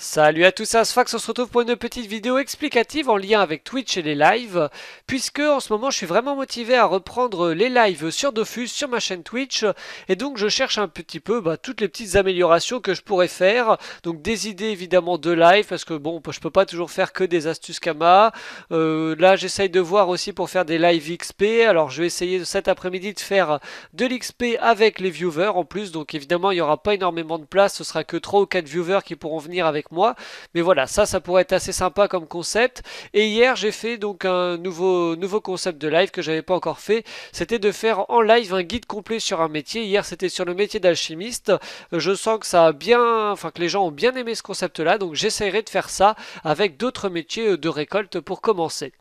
Salut à tous, Asfax, on se retrouve pour une petite vidéo explicative en lien avec Twitch et les lives, puisque en ce moment je suis vraiment motivé à reprendre les lives sur Dofus, sur ma chaîne Twitch, et donc je cherche un petit peu bah, toutes les petites améliorations que je pourrais faire, donc des idées évidemment de live, parce que bon, bah, je peux pas toujours faire que des astuces Kama, euh, là j'essaye de voir aussi pour faire des lives XP, alors je vais essayer cet après-midi de faire de l'XP avec les viewers en plus, donc évidemment il n'y aura pas énormément de place, ce sera que 3 ou 4 viewers qui pourront venir avec moi. Mais voilà, ça, ça pourrait être assez sympa comme concept. Et hier, j'ai fait donc un nouveau, nouveau concept de live que j'avais pas encore fait. C'était de faire en live un guide complet sur un métier. Hier, c'était sur le métier d'alchimiste. Je sens que ça a bien, enfin que les gens ont bien aimé ce concept-là. Donc j'essaierai de faire ça avec d'autres métiers de récolte pour commencer.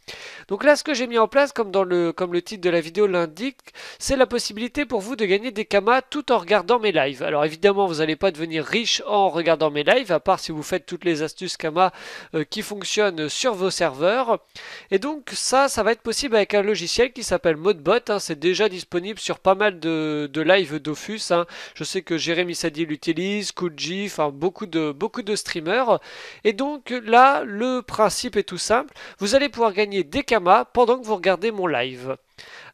Donc là, ce que j'ai mis en place, comme dans le, comme le titre de la vidéo l'indique, c'est la possibilité pour vous de gagner des kamas tout en regardant mes lives. Alors évidemment, vous n'allez pas devenir riche en regardant mes lives, à part si vous faites toutes les astuces Kama euh, qui fonctionnent sur vos serveurs. Et donc ça, ça va être possible avec un logiciel qui s'appelle Modbot. Hein. c'est déjà disponible sur pas mal de, de live Dofus. Hein. Je sais que Jérémy Sadi l'utilise, Kuji, enfin beaucoup de, beaucoup de streamers. Et donc là, le principe est tout simple. Vous allez pouvoir gagner des Kama pendant que vous regardez mon live.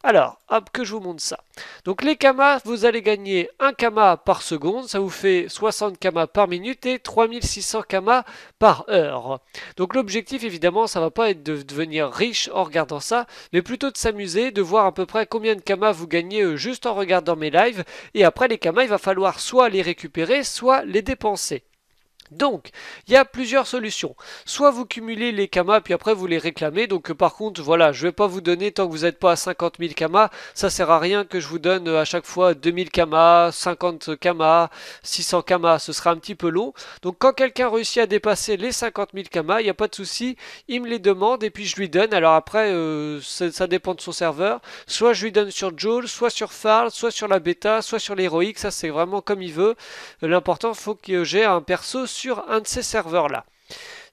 Alors, hop, que je vous montre ça. Donc les kamas, vous allez gagner 1 kama par seconde, ça vous fait 60 kamas par minute et 3600 kamas par heure. Donc l'objectif, évidemment, ça ne va pas être de devenir riche en regardant ça, mais plutôt de s'amuser, de voir à peu près combien de kamas vous gagnez euh, juste en regardant mes lives. Et après, les kamas, il va falloir soit les récupérer, soit les dépenser. Donc, il y a plusieurs solutions. Soit vous cumulez les kamas, puis après vous les réclamez. Donc, euh, par contre, voilà, je vais pas vous donner tant que vous n'êtes pas à 50 000 kamas. Ça sert à rien que je vous donne euh, à chaque fois 2000 kamas, 50 kamas, 600 kamas. Ce sera un petit peu long. Donc, quand quelqu'un réussit à dépasser les 50 000 kamas, il n'y a pas de souci. Il me les demande et puis je lui donne. Alors après, euh, ça, dépend de son serveur. Soit je lui donne sur Joel, soit sur Farl, soit sur la bêta, soit sur l'héroïque. Ça, c'est vraiment comme il veut. L'important, il faut que j'ai un perso sur un de ces serveurs-là.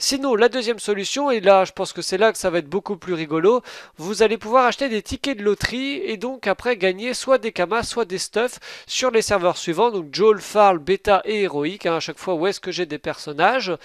Sinon, la deuxième solution, et là je pense que c'est là que ça va être beaucoup plus rigolo, vous allez pouvoir acheter des tickets de loterie et donc après gagner soit des kamas, soit des stuffs sur les serveurs suivants, donc Joel, Farl, Beta et Héroïque, hein, à chaque fois où est-ce que j'ai des personnages.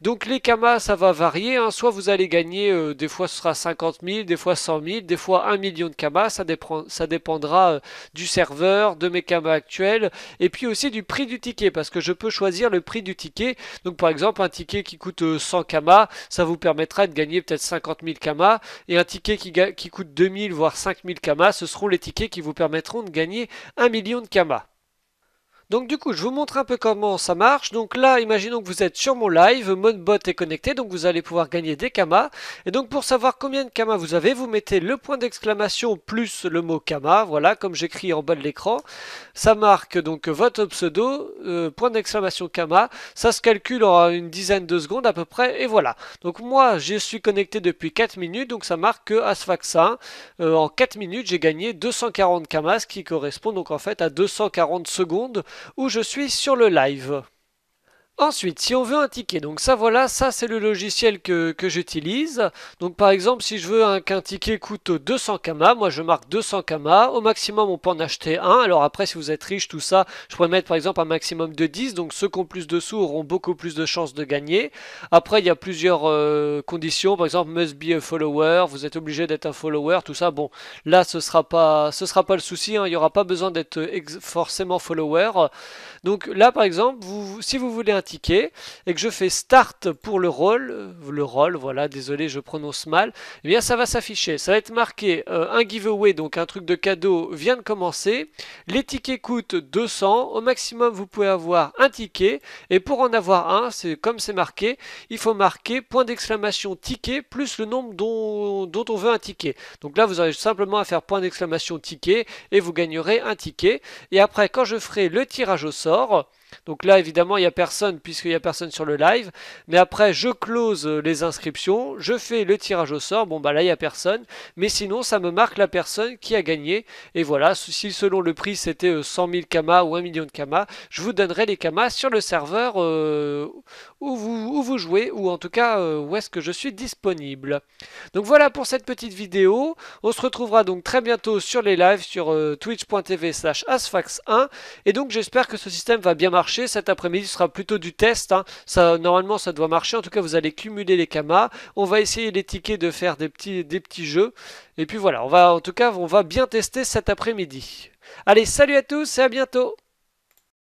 Donc les kamas, ça va varier, hein. soit vous allez gagner, euh, des fois ce sera 50 000, des fois 100 000, des fois 1 million de kamas, ça, dépend, ça dépendra euh, du serveur, de mes kamas actuels, et puis aussi du prix du ticket, parce que je peux choisir le prix du ticket, donc par exemple un ticket qui coûte 100 euh, Kama, ça vous permettra de gagner peut-être 50 000 Kama. Et un ticket qui, qui coûte 2000 voire 5000 Kama, ce seront les tickets qui vous permettront de gagner 1 million de Kama. Donc du coup, je vous montre un peu comment ça marche. Donc là, imaginons que vous êtes sur mon live, mon bot est connecté, donc vous allez pouvoir gagner des kamas. Et donc pour savoir combien de kamas vous avez, vous mettez le point d'exclamation plus le mot kama, voilà, comme j'écris en bas de l'écran. Ça marque donc votre pseudo, euh, point d'exclamation kama, ça se calcule en une dizaine de secondes à peu près, et voilà. Donc moi, je suis connecté depuis 4 minutes, donc ça marque que euh, en 4 minutes, j'ai gagné 240 kamas, ce qui correspond donc en fait à 240 secondes où je suis sur le live. Ensuite, si on veut un ticket, donc ça voilà, ça c'est le logiciel que, j'utilise. Donc par exemple, si je veux qu'un ticket coûte 200 kama, moi je marque 200 kama. Au maximum, on peut en acheter un. Alors après, si vous êtes riche, tout ça, je pourrais mettre par exemple un maximum de 10. Donc ceux qui ont plus de sous auront beaucoup plus de chances de gagner. Après, il y a plusieurs euh, conditions. Par exemple, must be a follower, vous êtes obligé d'être un follower, tout ça. Bon, là, ce sera pas, ce sera pas le souci. Hein. Il n'y aura pas besoin d'être forcément follower. Donc là, par exemple, vous, si vous voulez un ticket et que je fais start pour le rôle, le rôle, voilà, désolé, je prononce mal, et eh bien ça va s'afficher. Ça va être marqué euh, un giveaway, donc un truc de cadeau vient de commencer. Les tickets coûtent 200. Au maximum, vous pouvez avoir un ticket et pour en avoir un, c'est comme c'est marqué, il faut marquer point d'exclamation ticket plus le nombre dont, dont on veut un ticket. Donc là, vous aurez simplement à faire point d'exclamation ticket et vous gagnerez un ticket. Et après, quand je ferai le tirage au sort, donc là, évidemment, il n'y a personne puisqu'il n'y a personne sur le live. Mais après, je close euh, les inscriptions, je fais le tirage au sort. Bon, bah là, il n'y a personne. Mais sinon, ça me marque la personne qui a gagné. Et voilà, si selon le prix, c'était 100 000 kamas ou 1 million de kamas, je vous donnerai les kamas sur le serveur euh, où, vous, jouez ou en tout cas euh, où est-ce que je suis disponible. Donc voilà pour cette petite vidéo. On se retrouvera donc très bientôt sur les lives sur twitch.tv slash asfax1. Et donc, j'espère que ce système va bien marcher cet après-midi, sera plutôt du test. Hein. Ça, normalement, ça doit marcher. En tout cas, vous allez cumuler les camas. On va essayer les tickets de faire des petits, des petits jeux. Et puis voilà, on va, en tout cas, on va bien tester cet après-midi. Allez, salut à tous et à bientôt